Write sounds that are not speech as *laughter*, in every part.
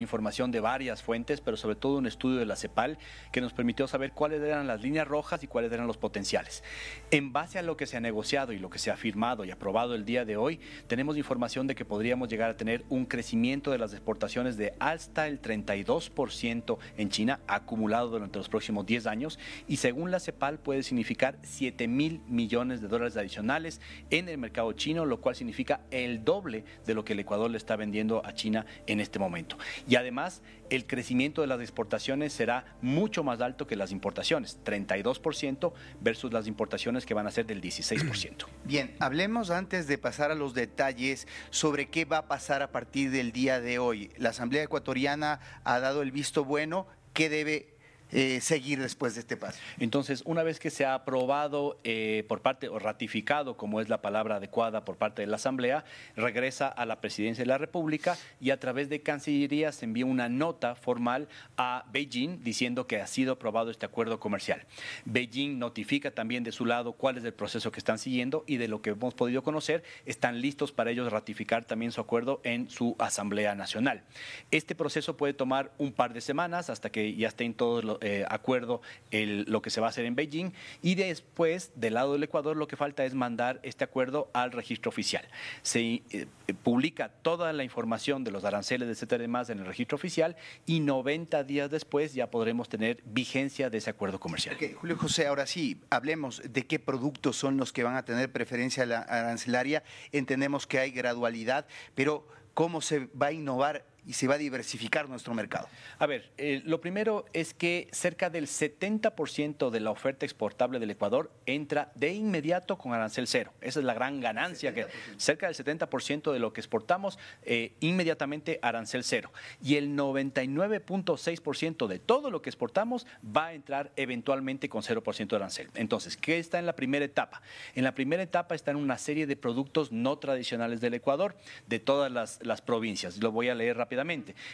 información de varias fuentes, pero sobre todo un estudio de la CEPAL que nos permitió saber cuáles eran las líneas rojas y cuáles eran los potenciales. En base a lo que se ha negociado y lo que se ha firmado y aprobado el día de hoy, tenemos información de que podríamos llegar a tener un crecimiento de las exportaciones de hasta el 32% en China acumulado durante los próximos 10 años y según la CEPAL puede significar 7 mil millones de dólares adicionales en el mercado chino, lo cual significa el doble de lo que el Ecuador le está vendiendo a China en este momento y además el crecimiento de las exportaciones será mucho más alto que las importaciones, 32% versus las importaciones que van a ser del 16%. *clears throat* Bien, hablemos antes de pasar a los detalles sobre qué va a pasar a partir del día de hoy. La Asamblea Ecuatoriana ha dado el visto bueno, ¿qué debe eh, seguir después de este paso. Entonces, una vez que se ha aprobado eh, por parte o ratificado, como es la palabra adecuada por parte de la Asamblea, regresa a la Presidencia de la República y a través de Cancillería se envía una nota formal a Beijing diciendo que ha sido aprobado este acuerdo comercial. Beijing notifica también de su lado cuál es el proceso que están siguiendo y de lo que hemos podido conocer, están listos para ellos ratificar también su acuerdo en su Asamblea Nacional. Este proceso puede tomar un par de semanas hasta que ya estén todos los eh, acuerdo, lo que se va a hacer en Beijing y después, del lado del Ecuador, lo que falta es mandar este acuerdo al registro oficial. Se eh, publica toda la información de los aranceles, etcétera, y en el registro oficial y 90 días después ya podremos tener vigencia de ese acuerdo comercial. Julio José, ahora sí, hablemos de qué productos son los que van a tener preferencia arancelaria. Entendemos que hay gradualidad, pero ¿cómo se va a innovar y se va a diversificar nuestro mercado? A ver, eh, lo primero es que cerca del 70% de la oferta exportable del Ecuador entra de inmediato con arancel cero. Esa es la gran ganancia, que cerca del 70% de lo que exportamos eh, inmediatamente arancel cero. Y el 99.6% de todo lo que exportamos va a entrar eventualmente con 0% de arancel. Entonces, ¿qué está en la primera etapa? En la primera etapa están una serie de productos no tradicionales del Ecuador, de todas las, las provincias. Lo voy a leer rápidamente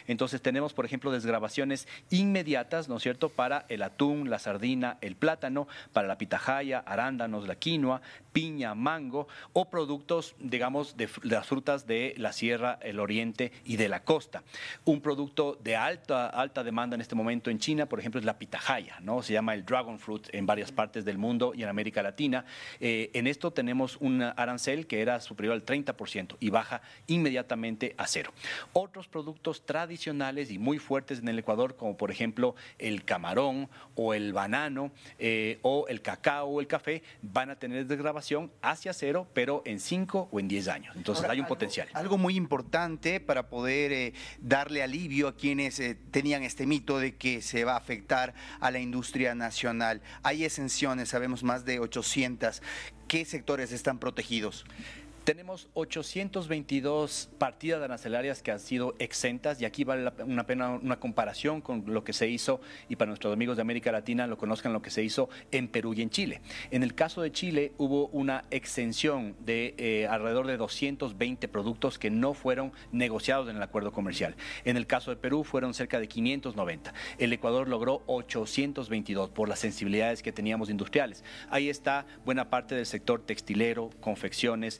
entonces tenemos, por ejemplo, desgrabaciones inmediatas, ¿no es cierto?, para el atún, la sardina, el plátano, para la pitahaya, arándanos, la quinoa, piña, mango o productos, digamos, de, las frutas de la sierra, el oriente y de la costa. Un producto de alta, alta demanda en este momento en China, por ejemplo, es la pitahaya, ¿no? Se llama el dragon fruit en varias partes del mundo y en América Latina. Eh, en esto tenemos un arancel que era superior al 30% y baja inmediatamente a cero. Otros productos productos tradicionales y muy fuertes en el Ecuador, como por ejemplo el camarón o el banano eh, o el cacao o el café, van a tener desgrabación hacia cero, pero en cinco o en diez años. Entonces hay un potencial. Algo muy importante para poder eh, darle alivio a quienes eh, tenían este mito de que se va a afectar a la industria nacional. Hay exenciones, sabemos más de 800. ¿Qué sectores están protegidos? Tenemos 822 partidas arancelarias que han sido exentas y aquí vale una pena una comparación con lo que se hizo y para nuestros amigos de América Latina lo conozcan lo que se hizo en Perú y en Chile. En el caso de Chile hubo una exención de eh, alrededor de 220 productos que no fueron negociados en el acuerdo comercial. En el caso de Perú fueron cerca de 590. El Ecuador logró 822 por las sensibilidades que teníamos industriales. Ahí está buena parte del sector textilero, confecciones,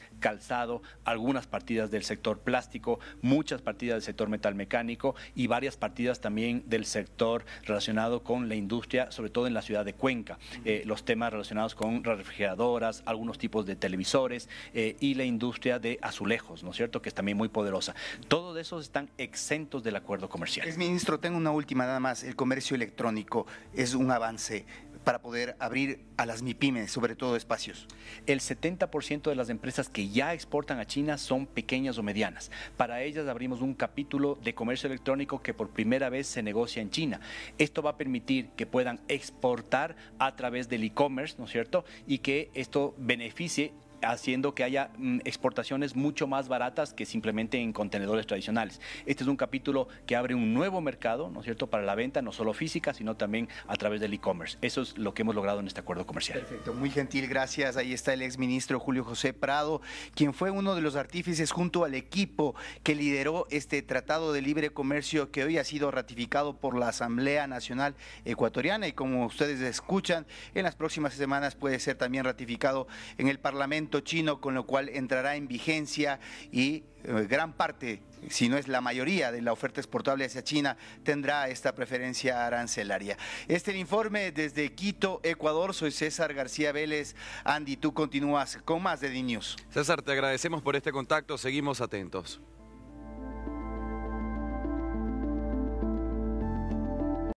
algunas partidas del sector plástico, muchas partidas del sector metalmecánico y varias partidas también del sector relacionado con la industria, sobre todo en la ciudad de Cuenca. Eh, los temas relacionados con refrigeradoras, algunos tipos de televisores eh, y la industria de azulejos, ¿no es cierto?, que es también muy poderosa. Todos esos están exentos del acuerdo comercial. ministro, tengo una última nada más. El comercio electrónico es un avance para poder abrir a las MIPYMES, sobre todo espacios? El 70% de las empresas que ya exportan a China son pequeñas o medianas. Para ellas abrimos un capítulo de comercio electrónico que por primera vez se negocia en China. Esto va a permitir que puedan exportar a través del e-commerce, ¿no es cierto? Y que esto beneficie haciendo que haya mm, exportaciones mucho más baratas que simplemente en contenedores tradicionales. Este es un capítulo que abre un nuevo mercado, ¿no es cierto?, para la venta, no solo física, sino también a través del e-commerce. Eso es lo que hemos logrado en este acuerdo comercial. Perfecto, muy gentil, gracias. Ahí está el exministro Julio José Prado, quien fue uno de los artífices junto al equipo que lideró este Tratado de Libre Comercio que hoy ha sido ratificado por la Asamblea Nacional Ecuatoriana y como ustedes escuchan, en las próximas semanas puede ser también ratificado en el Parlamento chino, con lo cual entrará en vigencia y eh, gran parte, si no es la mayoría de la oferta exportable hacia China, tendrá esta preferencia arancelaria. Este es el informe desde Quito, Ecuador. Soy César García Vélez. Andy, tú continúas con más de DNews. César, te agradecemos por este contacto. Seguimos atentos.